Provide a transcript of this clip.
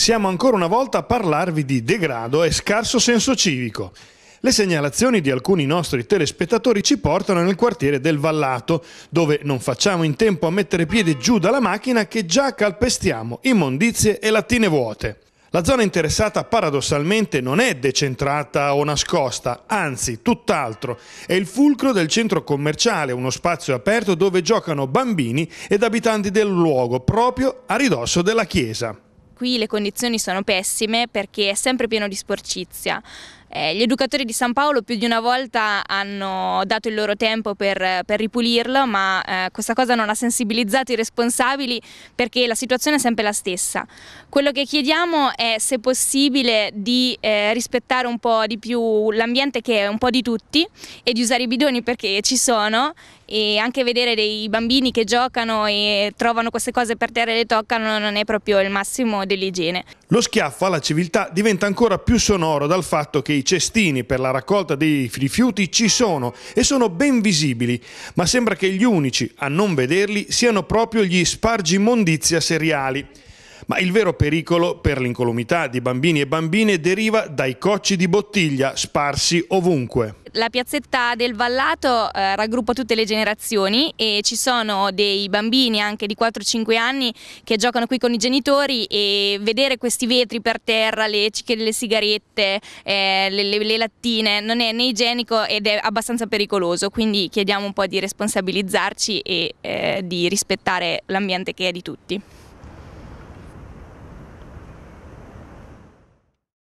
siamo ancora una volta a parlarvi di degrado e scarso senso civico. Le segnalazioni di alcuni nostri telespettatori ci portano nel quartiere del Vallato, dove non facciamo in tempo a mettere piede giù dalla macchina che già calpestiamo immondizie e lattine vuote. La zona interessata paradossalmente non è decentrata o nascosta, anzi tutt'altro. È il fulcro del centro commerciale, uno spazio aperto dove giocano bambini ed abitanti del luogo, proprio a ridosso della chiesa qui le condizioni sono pessime perché è sempre pieno di sporcizia. Eh, gli educatori di San Paolo più di una volta hanno dato il loro tempo per, per ripulirlo, ma eh, questa cosa non ha sensibilizzato i responsabili perché la situazione è sempre la stessa. Quello che chiediamo è se possibile di eh, rispettare un po' di più l'ambiente che è un po' di tutti e di usare i bidoni perché ci sono e anche vedere dei bambini che giocano e trovano queste cose per terra e le toccano non è proprio il massimo dell'igiene. Lo schiaffo alla civiltà diventa ancora più sonoro dal fatto che i cestini per la raccolta dei rifiuti ci sono e sono ben visibili, ma sembra che gli unici a non vederli siano proprio gli spargimondizia seriali ma il vero pericolo per l'incolumità di bambini e bambine deriva dai cocci di bottiglia sparsi ovunque. La piazzetta del Vallato eh, raggruppa tutte le generazioni e ci sono dei bambini anche di 4-5 anni che giocano qui con i genitori e vedere questi vetri per terra, le, cicche delle sigarette, eh, le, le, le, lattine non è né igienico ed è abbastanza pericoloso, quindi chiediamo un po' di responsabilizzarci e eh, di rispettare l'ambiente che è di tutti.